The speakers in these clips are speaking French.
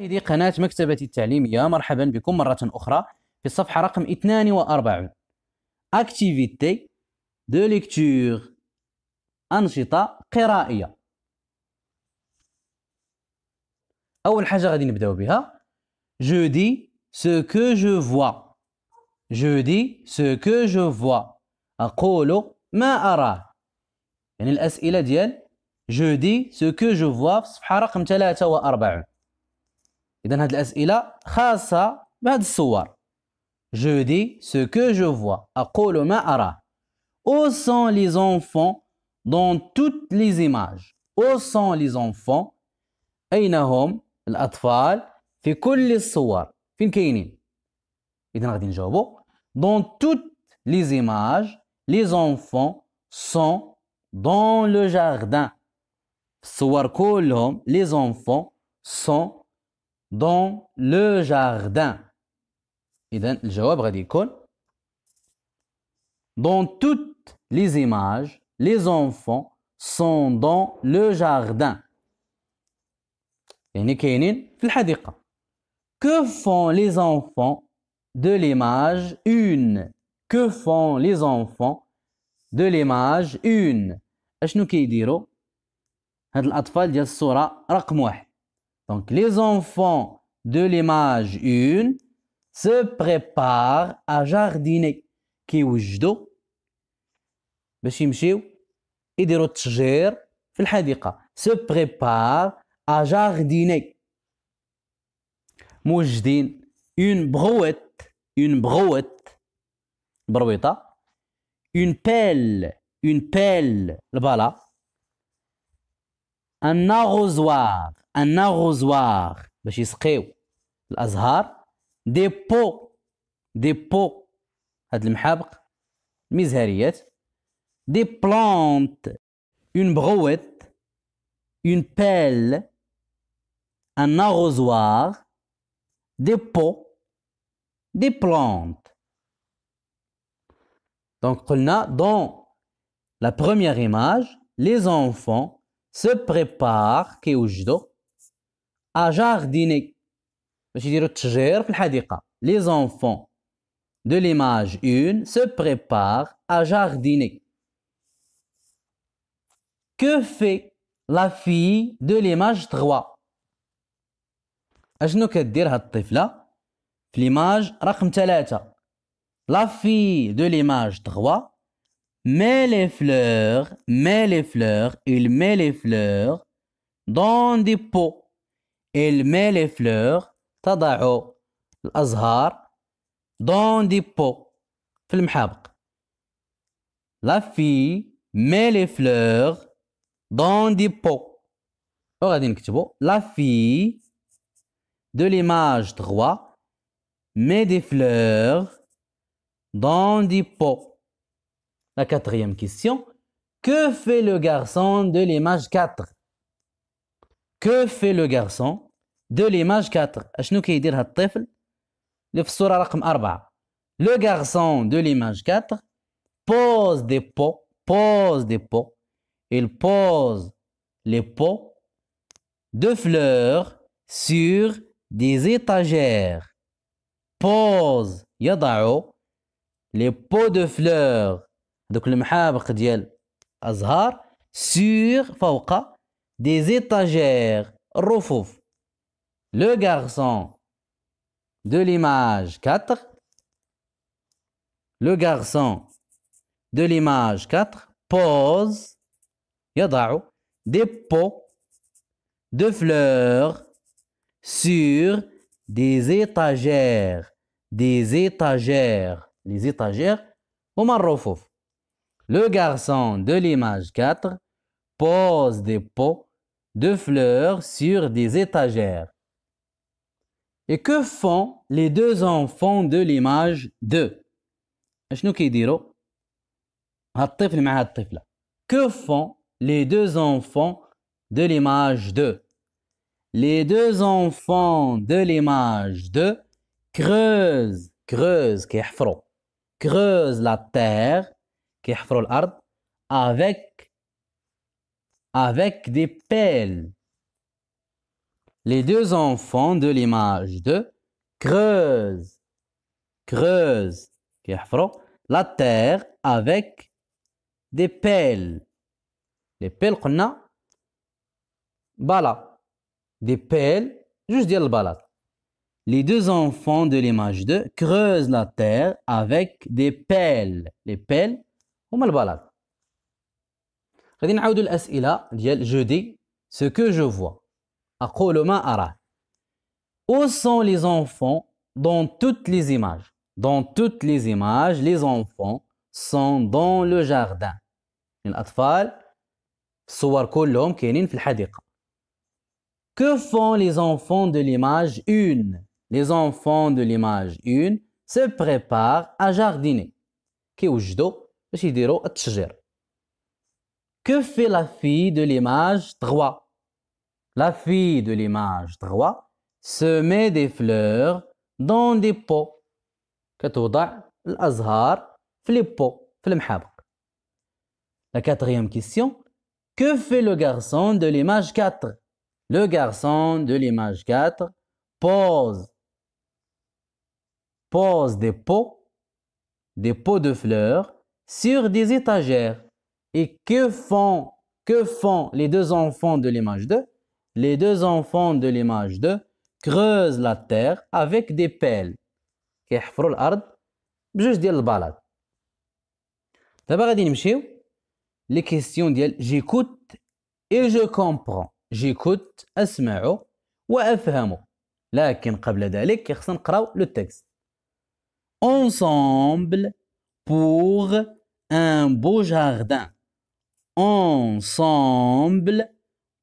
مشاهدي قناة مكتبة التعليمية مرحبا بكم مرة أخرى في الصفحة رقم 42 Activité de lecture أنشطة قرائية أول حاجة غادي نبداو بها جودي سو كو جو فوا جودي سو كو جو فوا أقول ما أراه يعني الأسئلة ديال جودي سو كو جو فوا في صفحة رقم 43 اذا هذه الاسئله خاصه بهذه الصور Je dis ce que je vois. أقول ما أرى. Où sont les enfants dans toutes les images? Où sont les enfants? أين هم الأطفال في كل الصور؟ فين كاينين؟ إذا غادي نجاوبو. Dans toutes les images, les enfants sont dans le jardin. في الصور كلهم les enfants sont dans le jardin Donc, le réponse va être Dans toutes les images, les enfants sont dans le jardin. يعني dans le jardin. Que font les enfants de l'image 1 Que font les enfants de l'image 1 أشنو كيديروا؟ هاد الأطفال ديال الصورة raqm 1 donc, les enfants de l'image 1 se préparent à jardiner. Qui باش يمشيو يديروا التشجير في Se préparent à jardiner. Moujdin, une brouette, une brouette, Brouetta. une pelle, une pelle, le bala un arrosoir, un arrosoir, mais c'est des pots, des pots, des plantes, une brouette, une pelle, un arrosoir, des pots, des plantes. donc on a dans la première image, les enfants, se prépare à jardiner باش يديروا التشجير في الحديقه les enfants de l'image 1 se préparent à jardiner que fait la fille de l'image 3 اشنو كدير هاد الطفله في l'image رقم 3 la fille de l'image 3 met les fleurs, met les fleurs, il met les fleurs dans des pots. Il met les fleurs, tadao, l'azhar dans des pots. La fille met les fleurs dans des pots. La fille de l'image droite met des fleurs dans des pots. La quatrième question, que fait le garçon de l'image 4 Que fait le garçon de l'image 4 Le garçon de l'image 4 pose des pots, pose des pots. Il pose les pots de fleurs sur des étagères. Pose, yadao, les pots de fleurs donc le Mahabra sur des étagères roofof. Le garçon de l'image 4, le garçon de l'image 4 pose des pots de fleurs sur des étagères, des étagères, les étagères Omar roof. Le garçon de l'image 4 pose des pots de fleurs sur des étagères. Et que font les deux enfants de l'image 2 Que font les deux enfants de l'image 2 Les deux enfants de l'image 2 creusent, creusent, creusent la terre avec, avec des pelles. Les deux enfants de l'image 2 creusent, creusent la terre avec des pelles. Les pelles qu'on a, bala. Des pelles, juste dire le bala. Les deux enfants de l'image 2 creusent la terre avec des pelles. Les pelles, هما البلاط غادي نعاودوا الاسئله ديال جودي سو كو جو فوا اقول ما اراه او سون لي زونفون دون توت لي زيماج دون توت لي زيماج لي زونفون سون دون لو جاردان الاطفال الصور كلهم كاينين في الحديقه كو فون les enfants de l'image 1 Les enfants de l'image 1 se préparent à jardiner. كيوجدوا que fait la fille de l'image 3 la fille de l'image 3 se met des fleurs dans des pots la quatrième question que fait le garçon de l'image 4 le garçon de l'image 4 pose pose des pots des pots de fleurs sur des étagères. Et que font, que font les deux enfants de l'image 2 Les deux enfants de l'image 2 creusent la terre avec des pelles. كيحفروا الارض بجوج ديال البلاط دابا غادي نمشيو لي كيسيون ديال جيكوت اي جو كومبرون جيكوت اسمع وافهم لكن قبل ذلك كيخصنا نقراو لو texte ensemble pour un beau jardin. Ensemble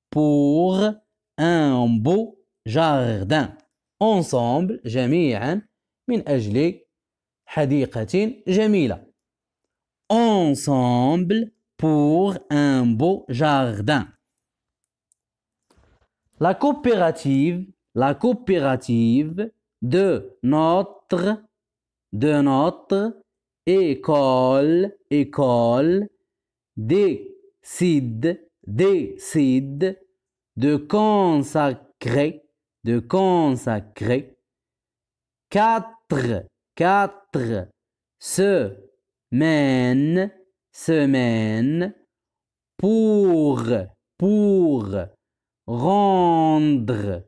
pour un beau jardin. Ensemble, جميعا, من أجل حديقة جميلة. Ensemble pour un beau jardin. La coopérative, la coopérative de notre, de notre école école décide, décide de consacrer, de consacrer quatre, quatre semaines, semaines pour, pour rendre,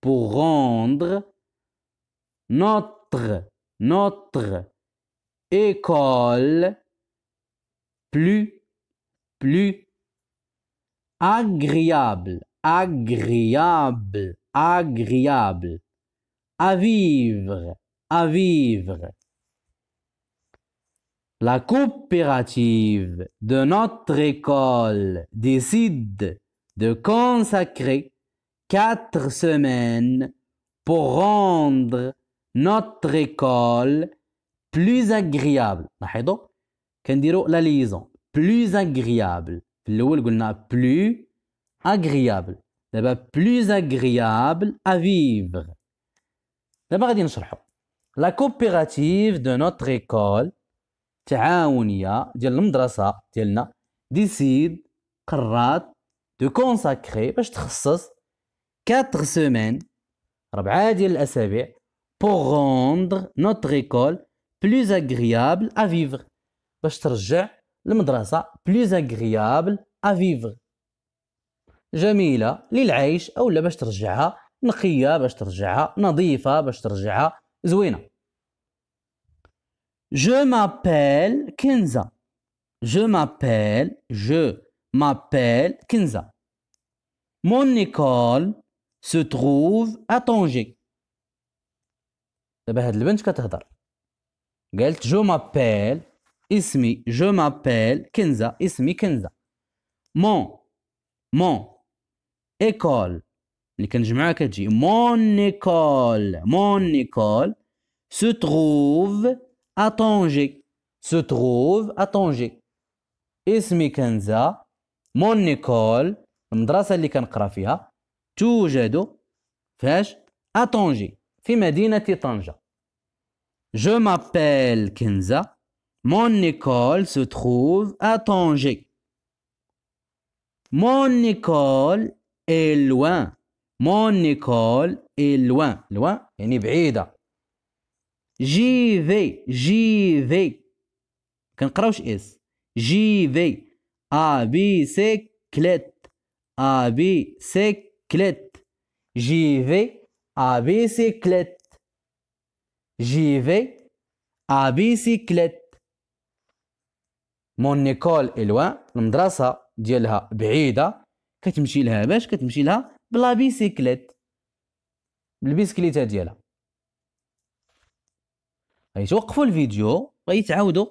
pour rendre notre, notre école, plus, plus agréable, agréable, agréable. À vivre, à vivre. La coopérative de notre école décide de consacrer quatre semaines pour rendre notre école plus agréable la liaison plus agréable. plus agréable. plus agréable à vivre. La coopérative de notre école, l'équipe de de consacrer 4 semaines pour rendre notre école plus agréable à vivre. باش ترجع المدرسة بلوز اغريابل افيفغ جميلة للعيش أو لا باش ترجعها نقية باش ترجعها نظيفة باش ترجعها زوينة Je m'appelle Kenza. Je m'appelle, je m'appelle Kenza. Mon école se trouve à Tanger. دابا هاد البنت كتهضر قالت جو مابيل Ismi, je m'appelle Kenza. Ismi Kenza. Mon, mon, école. Mon école, mon école se trouve à Tanger. Se trouve à Tanger. Ismi Kenza, mon école, المدرسة li kanqra fiha, توجد فاش à Tanger, fi de Je m'appelle Kenza. Mon école se trouve à Tanger. Mon école est loin. Mon école est loin. Loin, يعني بعيدة. J'y vais, j'y vais. كنقراوش J'y vais. A B C A B C J'y vais. à B C J'y vais. A B C مون نيكول الوا المدرسه ديالها بعيده كتمشي لها باش كتمشي لها بلا بيسيكليت بالبيسكليته ديالها توقفوا الفيديو غيتعاودوا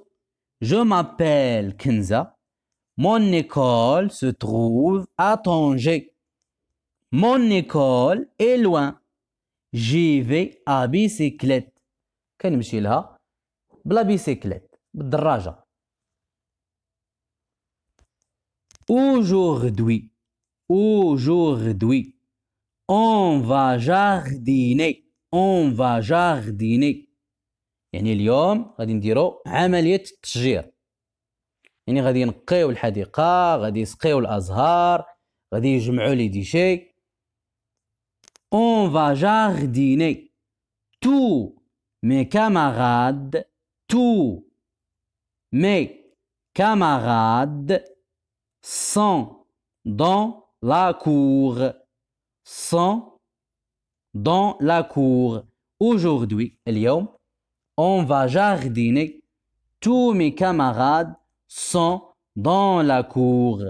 جو مابيل كنزه مون نيكول سو تروف ا طونجي مون نيكول اي لوان جي في ا بيسيكليت كنمشي لها بلا بيسيكليت بالدراجه Aujourd'hui, aujourd'hui, on va jardiner, on va jardiner. يعني اليوم غادي نديرو عملية التشجير يعني غادي غادي On va jardiner. Tous mes camarades, tous mes camarades sont dans la cour. Sont dans la cour. Aujourd'hui, Eliom, on va jardiner. Tous mes camarades sont dans la cour.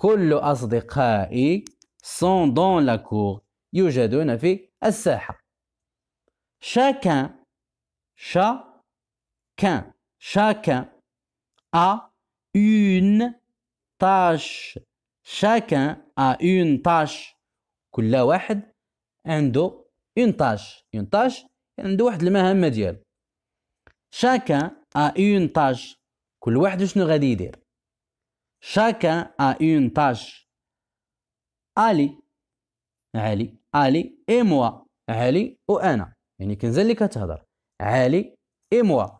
كل أصدقائي sont dans la cour. يوجدون في الساحة. Chacun, chacun, chacun a une تاش شاكا ا آه، اون تاش كل واحد عنده اون تاش اون تاش عنده واحد المهمة ديالو. شاكا ا آه، اون تاش كل واحد شنو غادي يدير. شاكا ا آه، اون تاش Ali. علي علي اي موا علي وانا يعني كنزل اللي كتهضر علي اي موا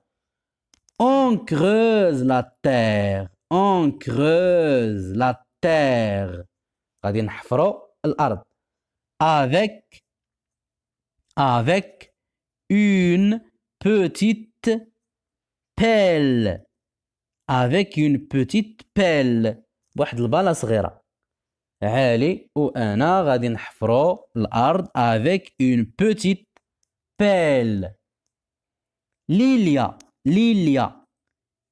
اون كروز لا تير اون كروز لا تير غادي نحفروا الارض افيك افيك اون بوتيت بيل افيك اون بوتيت بيل بواحد الباله صغيره عالي وانا غادي نحفروا الارض افيك اون بوتيت بيل ليليا ليليا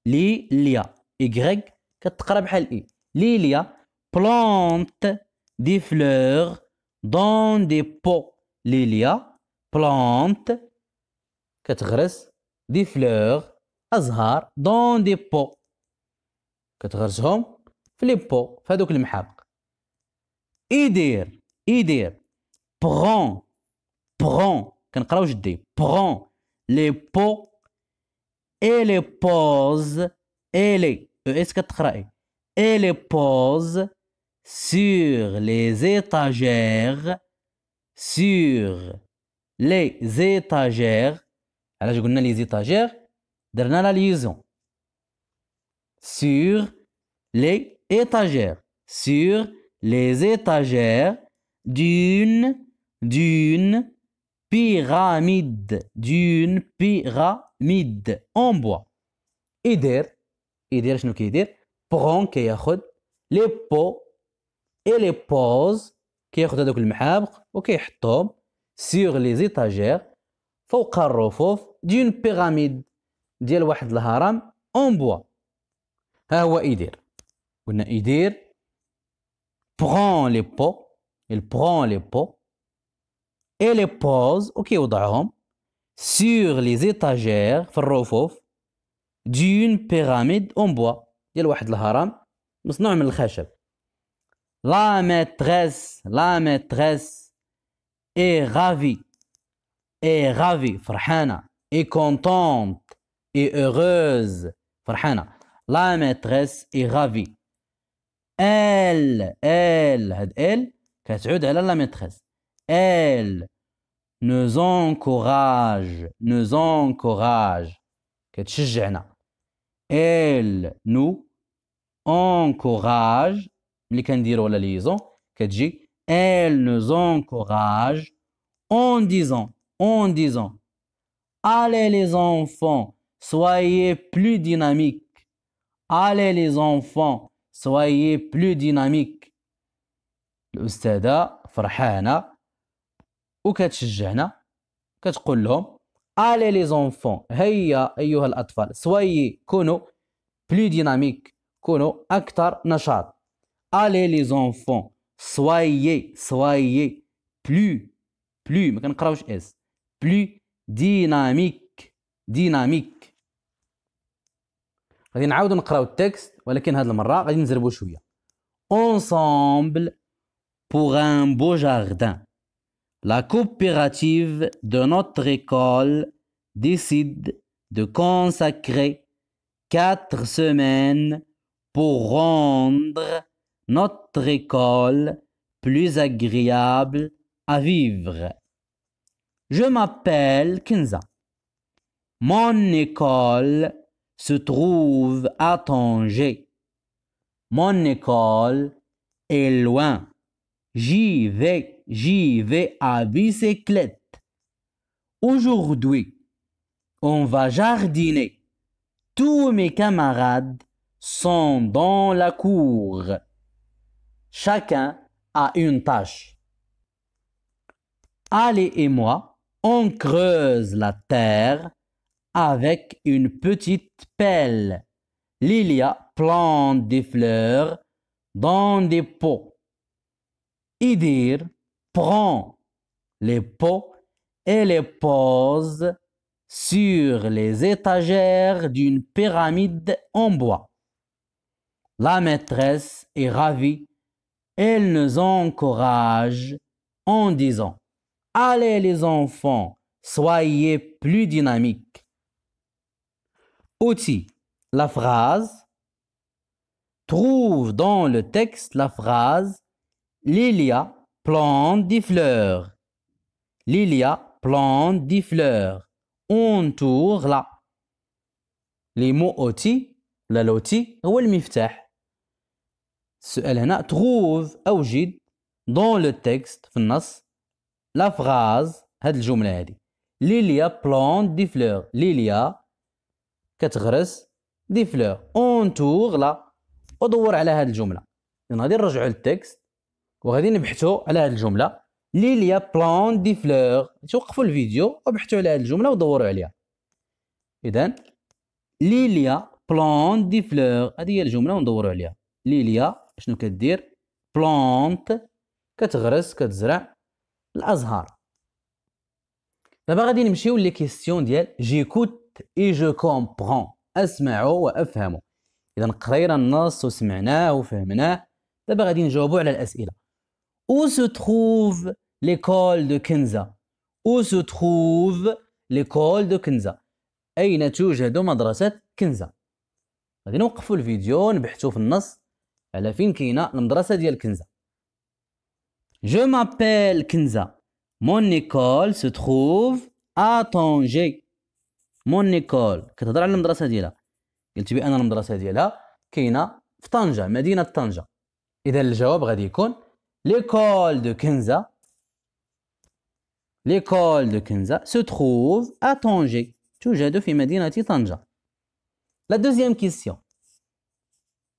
ليليا Y كتقرا بحال اي ليليا بلانت دي فلور دون دي بو ليليا بلانت كتغرس دي فلور ازهار دون دي بو كتغرسهم في لي بو في هذوك المحابق يدير يدير برون برون كنقراو جدي برون لي بو اي لي بوز Elle les, et pose sur les étagères, sur les étagères. Alors, je connais les étagères. Dernière la liaison. Sur les étagères. Sur les étagères d'une, d'une pyramide. D'une pyramide en bois. Et كيدير شنو كيدير بغون كياخد لي بو اي لي بوز كياخد هذوك المحابق وكيحطهم سيغ لي زيتاجير فوق الرفوف ديون بيراميد ديال واحد الهرم اون بوا ها هو يدير قلنا يدير بغون لي بو il prend les pots et les pose وكيوضعهم sur les étagères في الرفوف ديون بيراميد اون بوا ديال واحد الهرم مصنوع من الخشب لا ماتريس لا ماتريس اي غافي اي غافي فرحانه اي كونتونت اي اوروز فرحانه لا ماتريس اي غافي ال ال هاد ال كتعود على لا ماتريس ال نوز انكوراج نوز انكوراج كتشجعنا elle nous encourage اللي كنديروا la ليزون كتجي elle nous encourage en disant en disant allez les enfants soyez plus dynamiques allez les enfants soyez plus dynamiques الاستاذه فرحانه وكتشجعنا كتقول لهم Allez les enfants, هيا أيها الأطفال soyez كونوا بلو ديناميك كونوا أكثر نشاط Allez les enfants soyez soyez بلو بلو ما كنقراوش اس بلو ديناميك ديناميك غادي نعاودو نقراو التكست ولكن هاد المرة غادي نزربو شوية ensemble pour un beau jardin la coopérative de notre école décide de consacrer quatre semaines pour rendre notre école plus agréable à vivre. Je m'appelle Kinza. Mon école se trouve à Tanger. Mon école est loin. J'y vais j'y vais à bicyclette. Aujourd'hui, on va jardiner. Tous mes camarades sont dans la cour. Chacun a une tâche. Ali et moi, on creuse la terre avec une petite pelle. Lilia plante des fleurs dans des pots. Idir prend les pots et les pose sur les étagères d'une pyramide en bois. La maîtresse est ravie. Elle nous encourage en disant Allez les enfants, soyez plus dynamiques. Outil, la phrase. Trouve dans le texte la phrase Lilia plante des fleurs. Lilia plante des fleurs. Entoure لا لي مو اوتي لا لوتي هو المفتاح السؤال هنا تغوف اوجد دون لو تيكست في النص لا فراز هاد الجمله هادي ليليا بلونت دي فلور ليليا كتغرس دي فلور اونتوغ لا ودور على هاد الجمله لان غادي نرجعو للتكست وغادي نبحثوا على هذه الجمله ليليا بلان دي فلور توقفوا الفيديو وبحثوا على هذه الجمله ودوروا عليها اذا ليليا بلان دي فلور هذه هي الجمله وندوروا عليها ليليا شنو كدير بلانت كتغرس كتزرع الازهار دابا غادي نمشيو لي كيسيون ديال جيكوت اي جو كومبرون اسمع وافهم اذا قرينا النص وسمعناه وفهمناه دابا غادي نجاوبوا على الاسئله Où se trouve l'école de كنزة؟ Où se trouve l'école de كنزة؟ أين توجد مدرسة كنزة؟ غادي نوقفوا الفيديو نبحثوا في النص على فين كاينه المدرسة ديال كنزة. Je m'appelle كنزة Mon école se trouve à Tanger. Mon école كتهضر على المدرسة ديالها. قلت بأن المدرسة ديالها كاينة في طنجة مدينة طنجة. إذا الجواب غادي يكون L'école de Kenza, l'école de Kenza se trouve à Tanger. La deuxième question.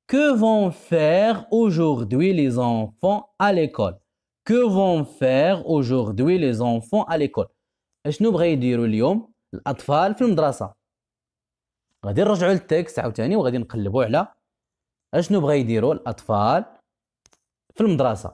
Que vont faire aujourd'hui les enfants à l'école Que vont faire aujourd'hui les enfants à l'école شنو بغا يديروا اليوم الاطفال في المدرسه غادي نرجعوا للتكست عاوتاني وغادي نقلبوا على اشنو بغا يديروا الاطفال في المدرسه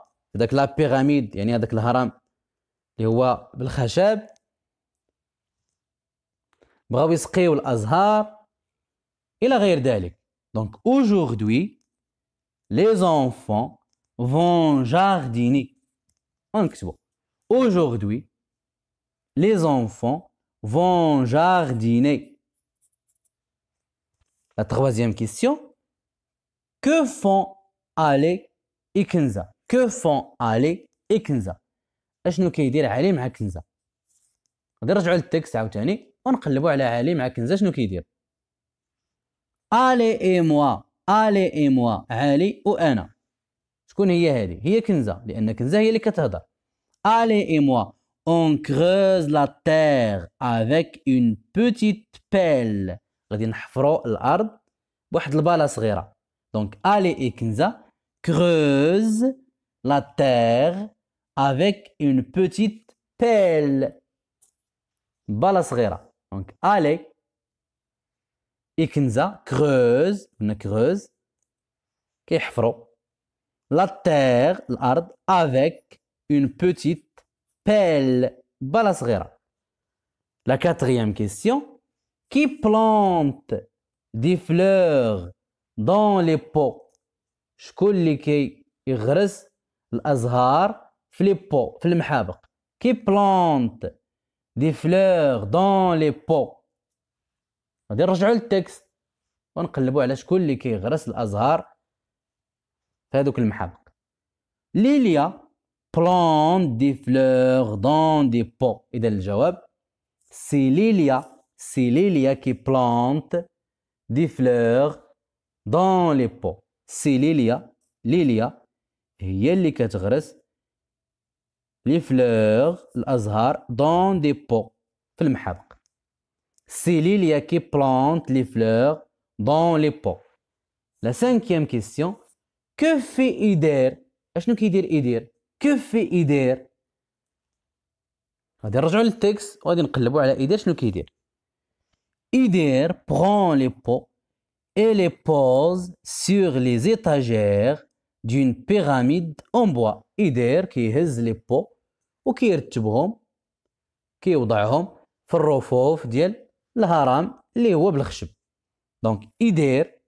C'est la pyramide يعني هذاك الهرم اللي هو بالخشب بغاو يسقيو الازهار الى غير ذلك Donc aujourd'hui les enfants vont jardiner On aujourd'hui les enfants vont jardiner la troisième question que font Ali et Kenza كو فون الي اي كنزه اشنو كيدير علي مع كنزه غادي نرجعوا للتكست عاوتاني ونقلبوا على علي مع كنزه شنو كيدير الي اي موا الي اي موا علي وانا شكون هي هذه هي كنزه لان كنزه هي اللي كتهضر الي اي موا اون كروز لا تيغ افيك اون بوتيت بيل غادي نحفروا الارض بواحد الباله صغيره دونك الي اي كنزه كروز la terre avec une petite pelle. Bala Donc, allez. Ikinza creuse, une creuse, kihfro. La terre, l'ard, avec une petite pelle. Bala La quatrième question. Qui plante des fleurs dans les pots? connais qui. reste الازهار في لي بو في المحابق كي بلونت دي فلور دون لي بو غادي نرجعوا للتكست ونقلبوا على شكون اللي كيغرس الازهار في هذوك المحابق ليليا بلونت دي فلور دون دي بو اذا الجواب سي ليليا سي ليليا كي بلونت دي فلور دون لي بو سي ليليا ليليا هي اللي كتغرس لي فلوغ الازهار دون دي بو في المحابق سيليليا كي بلانت لي فلوغ دون لي بو لا سانكيام كيستيون في ايدير اشنو كيدير يدير في ايدير غادي نرجعو للتكست وغادي نقلبو على ايدير شنو كيدير ايدير برون لي بو اي لي بوز سور لي زيتاجير دون بيراميد اون بوا يدير كيهز لي بو وكيرتبهم كيوضعهم في الرفوف ديال الهرم اللي هو بالخشب دونك يدير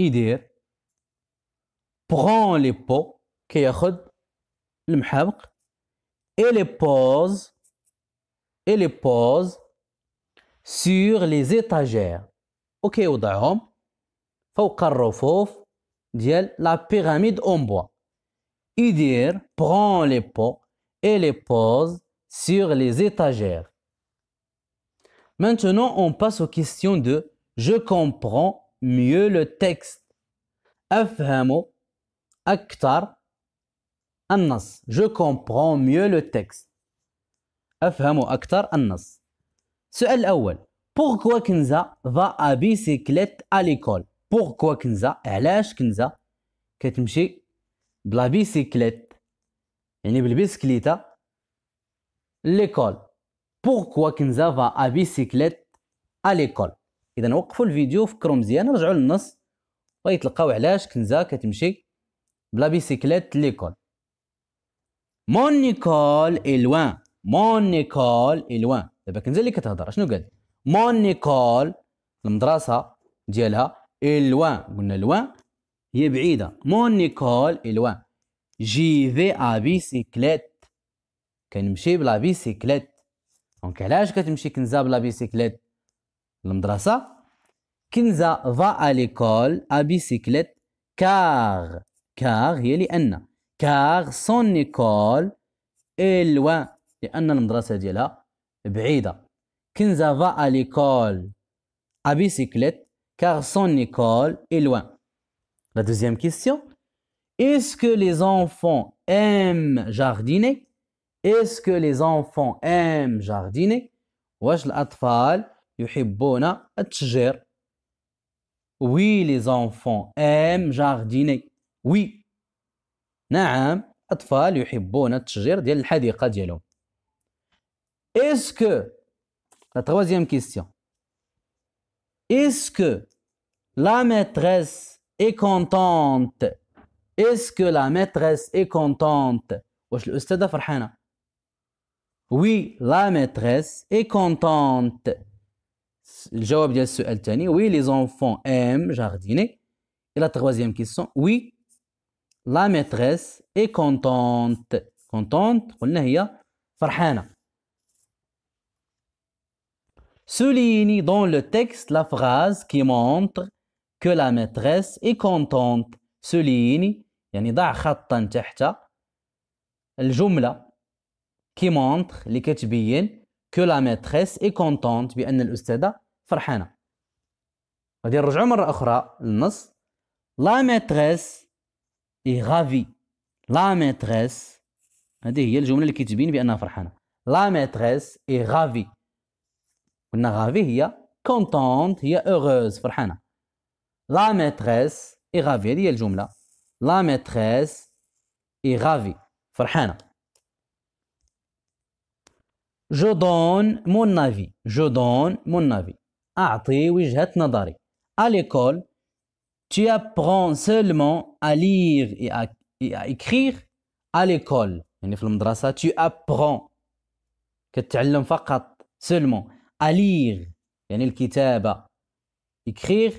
يدير برون لي بو كياخد المحابق اي لي بوز اي لي بوز سور لي زيتاجير وكيوضعهم فوق الرفوف la pyramide en bois. بوا prend les pots et les pose sur les étagères. Maintenant, on passe aux questions de je comprends mieux le texte. أفهم اكثر النص. Je comprends mieux le texte. أفهم اكثر النص. سؤال Pourquoi Kenza va à bicyclette à l'école بوركوا كنزه علاش كنزه كتمشي بلا بيسيكليت يعني بالبيسكليته ليكول بوركوا كنزه فا ا بيسيكليت ا ليكول اذا وقفوا الفيديو فكروا مزيان رجعوا للنص ويتلقاو علاش كنزه كتمشي بلا بيسيكليت ليكول مون نيكول الوان مون نيكول الوان دابا كنزه اللي كتهضر شنو قال مون نيكول المدرسه ديالها الوا قلنا الوا هي بعيدة مون نيكول الوا جي في بيسيكليت e كنمشي بلا بيسيكليت e دونك علاش كتمشي كنزة بلا بيسيكليت e المدرسة كنزة فا اليكول بيسيكليت كاغ كاغ هي لأن كاغ سون نيكول الوا لأن المدرسة ديالها بعيدة كنزة فا اليكول بيسيكليت car son école est loin. La deuxième question, est-ce que les enfants aiment jardiner Est-ce que les enfants aiment jardiner Oui, les enfants aiment jardiner. Oui. Naam, atfal يحبون التشجير Est-ce que la troisième question est-ce que la maîtresse est contente Est-ce que la maîtresse est contente Oui, la maîtresse est contente. Oui, ديال السؤال aiment Oui, les Et la troisième question, oui, la maîtresse est contente. Contente, on soulignez dans le texte la phrase qui montre que la maîtresse est contente soulignez يعني ضع خطا تحت الجملة كي مونتر اللي كتبين كو لا ميتريس اي كونتونت بأن الأستاذة فرحانة غادي نرجعو مرة أخرى للنص لا ميتريس اي غافي لا ميتريس هذه هي الجملة اللي كتبين بأنها فرحانة لا ميتريس اي غافي قلنا غافي هي كونتونت هي اوغوز فرحانه لا ماتريس اي غافي هذه هي الجمله لا ماتريس اي غافي فرحانه جو دون مون نافي جو دون مون نافي اعطي وجهه نظري ا ليكول تي ابرون سولمون ا ليغ اي ا et ا ليكول يعني في المدرسة تي ابرون كتعلم فقط سولمون أليغ يعني الكتابة إكخيغ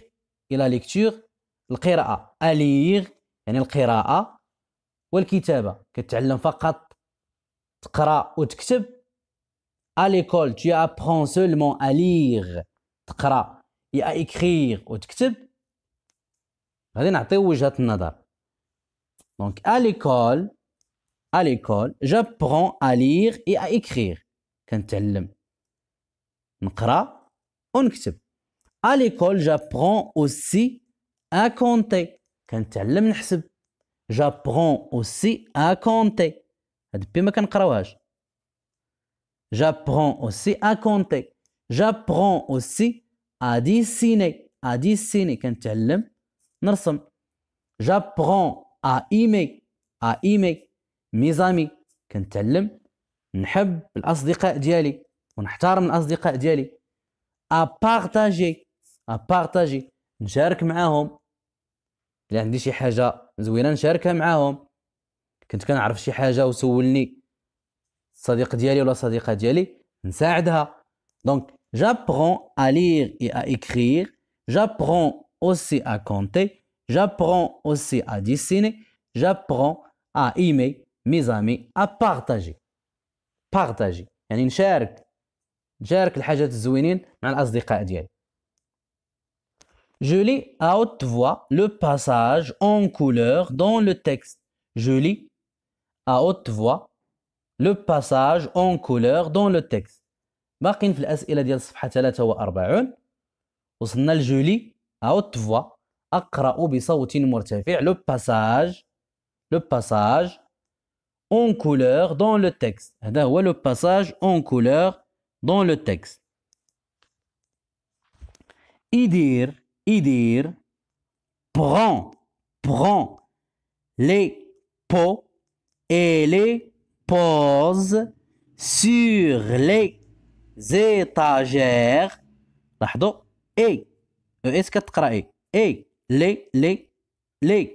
إلى ليكتور القراءة أليغ يعني القراءة والكتابة كتعلم فقط تقرأ وتكتب أليكول tu apprends seulement à lire تقرأ يا إكخيغ وتكتب غادي نعطيو وجهة النظر دونك أليكول à l'école, j'apprends à lire et à écrire. كنتعلم نقرا ونكتب ا ليكول جابرون اوسي ا كونتي كنتعلم نحسب جابرون اوسي ا كونتي هاد بي ما كنقراوهاش جابرون اوسي ا كونتي جابرون اوسي ا ديسيني ا ديسيني كنتعلم نرسم جابرون ا ايمي ا ايمي ميزامي كنتعلم نحب الاصدقاء ديالي ونحترم الاصدقاء ديالي ابارطاجي ابارطاجي نشارك معاهم الا عندي شي حاجه زوينه نشاركها معاهم كنت كنعرف شي حاجه وسولني صديق ديالي ولا صديقه ديالي نساعدها دونك جابرون ا lire اي ا ايكريغ جابرون اوسي ا كونتي جابرون اوسي ا ديسيني جابرون ا ايمي ميزامي ا à partager يعني نشارك جارك الحاجات الزوينين مع الاصدقاء ديالي جولي اوت فوا لو باساج اون كولور دون لو تيكست جولي اوت فوا لو باساج اون كولور دون لو تيكست باقين في الاسئله ديال الصفحه 43 وصلنا لجولي اوت فوا اقرا بصوت مرتفع لو باساج لو باساج اون كولور دون لو تيكست هذا هو لو باساج اون كولور dans le texte. Idir, Idir prend, prend les pots et les pose sur les étagères. Euh, est-ce que tu lis Et. Les. Les. Les.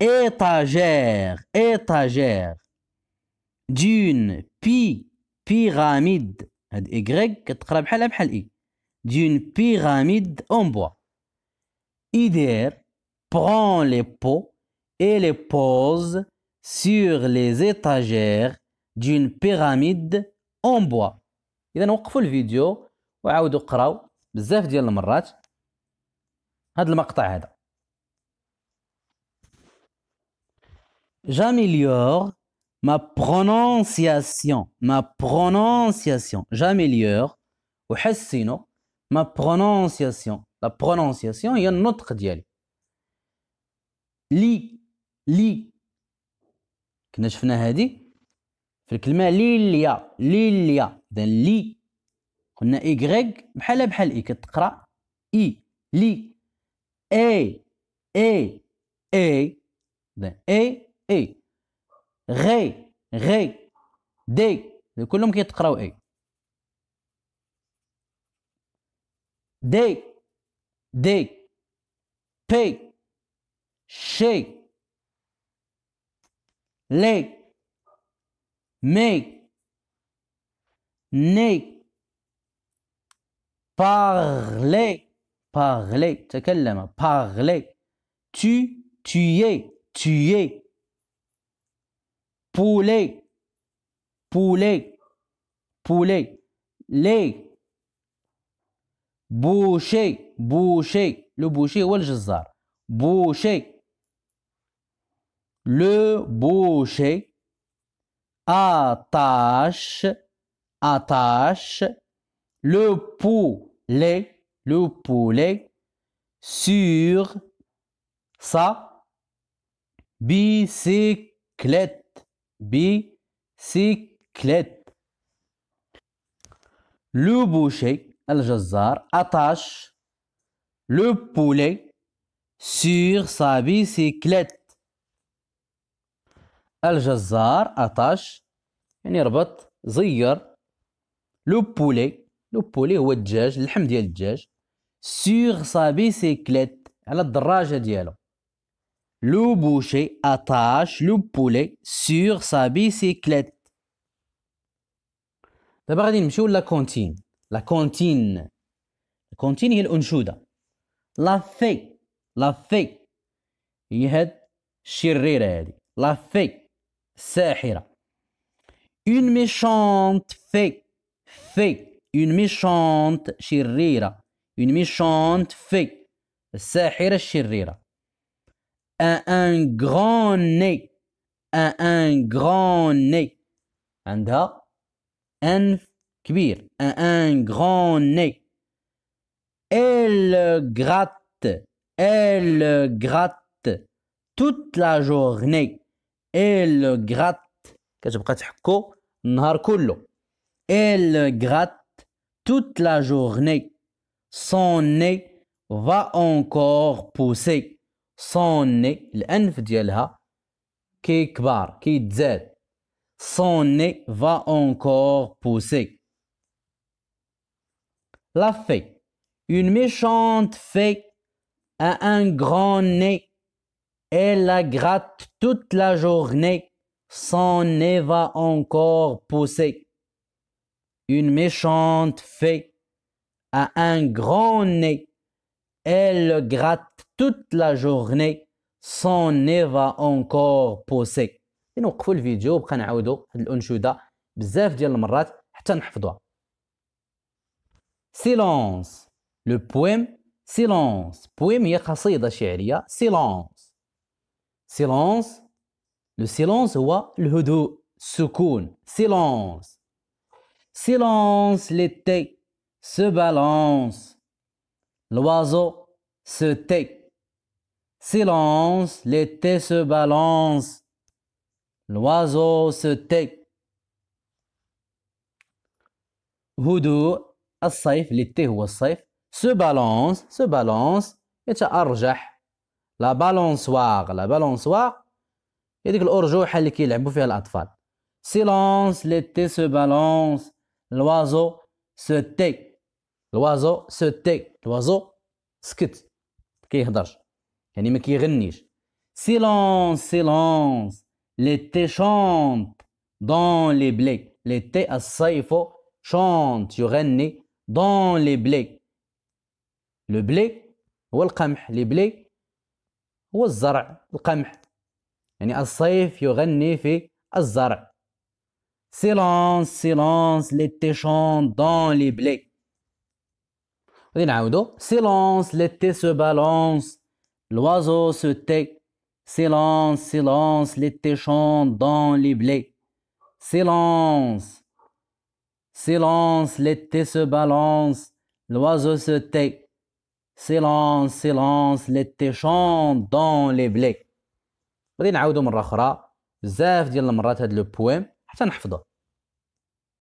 Étagères. Étagères. d'une pie بيراميد هاد إيكغيك كتقرا بحالها بحال إي دون بيراميد أون بوا إيدير برون لي بو إي لي بوز سور لي زيتاجير دون بيراميد أون بوا إذا وقفوا الفيديو وعاودوا قراو بزاف ديال المرات هاد المقطع هذا J'améliore ma prononciation ma prononciation j'améliore وحسنه ma prononciation la prononciation هي النطق ديالي لي لي كنا شفنا هذه في الكلمه ليليا ليليا اذا لي قلنا إيكغيك بحال بحال اي كتقرا اي لي اي اي اي اذا اي اي غي غي دي كلهم كيتقراو اي دي دي بي شي لي مي ني بارلي بارلي تكلم بارلي تي تيي es poulet, poulet, poulet, lait, boucher, boucher, le boucher ou le boucher, le boucher, attache, attache, le poulet, le poulet, sur sa bicyclette بسيكليت لو بوشي الجزار أطاش لو بولي سور سا بيسيكليت الجزار أطاش يعني ربط زير لو بولي لو بولي هو الدجاج اللحم ديال الدجاج سور سا بيسيكليت على الدراجة ديالو لو بوشي attache لو بولي sur سا بيسيكليت دابا غادي نمشيو لا كونتين لا كونتين الكونتين هي الانشوده لا في لا في هي هاد الشريره هادي لا في الساحره اون ميشونت في في اون ميشونت شريره اون ميشونت في الساحره الشريره un grand nez. un grand nez. عندها A un grand nez. Elle gratte. Elle gratte. Toute la journée. Elle gratte. Elle gratte toute la journée. Son nez va encore pousser. صوني الانف ديالها كيكبر Son nez va encore pousser. La fée. une méchante fée a un grand nez. Elle la gratte toute la journée. Son nez va encore pousser. Une méchante fée a un grand nez. Elle le gratte toute la journée, sans ne va encore poser نوقفوا الفيديو وبقى نعاودوا هاد الانشوده بزاف ديال المرات حتى نحفظوها سيلونس لو بويم سيلونس بويم هي قصيده شعريه سيلونس سيلونس لو سيلونس هو الهدوء السكون سيلونس سيلونس لتي سو بالونس لوازو سو tait. Silence, l'été se balance, l'oiseau se tait. le الصيف l'été le se balance se balance يتأرجح La balançoire, la tu هي ديك il اللي كيلعبوا les enfants. silence l'été se balance l'oiseau se tait l'oiseau se tait l'oiseau سكت يعني ما كيغنيش سيلونس سيلونس ليتي شونت دون لي بلي ليتي الصيف شونت يغني دون لي بلي لو بلي هو القمح لي بلي هو الزرع القمح يعني الصيف يغني في الزرع سيلونس سيلونس ليتي شونت دون لي بلي غادي نعاودو سيلونس ليتي سو بالونس L'oiseau se tait. Silence, silence, l'été chante dans les blés. Silence. Silence, l'été se balance. L'oiseau se tait. Silence, silence, l'été chante dans les blés. غادي نعاودو مرة أخرى بزاف ديال المرات هاد لو بويم حتى نحفظه